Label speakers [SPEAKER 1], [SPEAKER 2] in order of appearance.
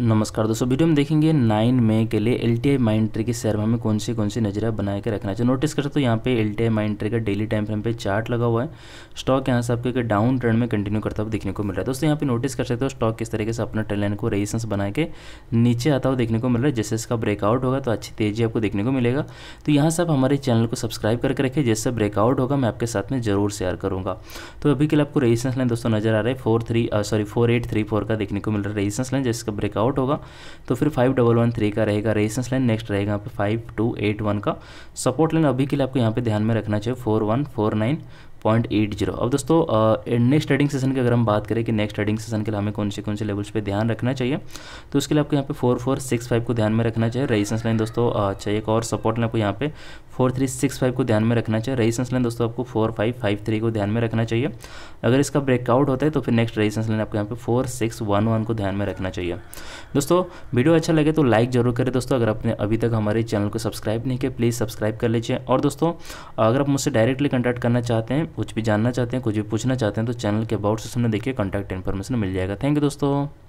[SPEAKER 1] नमस्कार दोस्तों वीडियो में देखेंगे नाइन मई के लिए L T I Mindtree की शेयर में कौन सी कौन सी नजरिया बनाए के रखना चाहिए अच्छा, नोटिस कर सकते हो यहाँ पे L T I Mindtree का डेली टाइम फ्रेम पे चार्ट लगा हुआ है स्टॉक यहाँ से आपके डाउन ट्रेंड में कंटिन्यू करता हुआ देखने को मिल रहा है दोस्तों यहाँ पे नोटिस कर सकते हो स्टॉक किस तरीके से अपना ट्रेन को रेजिस्टेंस बना के नीचे आता हुआ देखने को मिल रहा है जैसे इसका ब्रेकआउट होगा तो अच्छी तेजी आपको देखने को मिलेगा तो यहाँ से आप हमारे चैनल को सब्सक्राइब करके रखें जैसे ब्रेकआउट होगा मैं आपके साथ में जरूर शेयर करूँगा तो अभी के लिए आपको रेजिस्टेंस लाइन दोस्तों नजर आ रहा है four three sorry four eight three four का देखने को मिल रहा है रेजिस्टेंस लाइन जैसे ब्रेकआउट आउट होगा तो फिर फाइव डबल वन थ्री का रहेगा रेजिस्टेंस लाइन नेक्स्ट रहेगा यहाँ पे फाइव टू एट वन का सपोर्ट लाइन अभी के लिए आपको यहाँ पे ध्यान में रखना चाहिए four one four nine point eight zero अब दोस्तों नेक्स्ट ट्रेडिंग सेशन की अगर हम बात करें कि नेक्स्ट ट्रेडिंग सेशन के लिए हमें कौन से कौन से लेवल्स पे ध्यान रखना चाहिए तो उसके लिए आपको यहाँ पे फोर फोर सिक्स फाइव को ध्यान में रखना चाहिए रेजिस्टेंस लाइन दोस्तों चाहिए एक और सपोर्ट लाइन आपको यहाँ पे फोर थ्री सिक्स फाइव को ध्यान में रखना चाहिए रेजिस्टेंस लाइन दोस्तों आपको फोर फाइव फाइव थ्री को ध्यान में रखना चाहिए अगर इसका ब्रेकआउट होता है तो फिर नेक्स्ट रेजिस्टेंस लाइन आपको यहाँ पे फोर सिक्स वन वन को ध्यान में रखना चाहिए दोस्तों वीडियो अच्छा लगे तो लाइक जरूर करें दोस्तों अगर आपने अभी तक हमारे चैनल को सब्सक्राइब नहीं किया प्लीज़ सब्सक्राइब कर लीजिए और दोस्तों अगर आप मुझसे डायरेक्टली कॉन्टैक्ट करना चाहते हैं कुछ भी जानना चाहते हैं कुछ भी पूछना चाहते हैं तो चैनल के अबाउट से देखिए कॉन्टैक्ट इन्फॉर्मेशन मिल जाएगा थैंक यू दोस्तों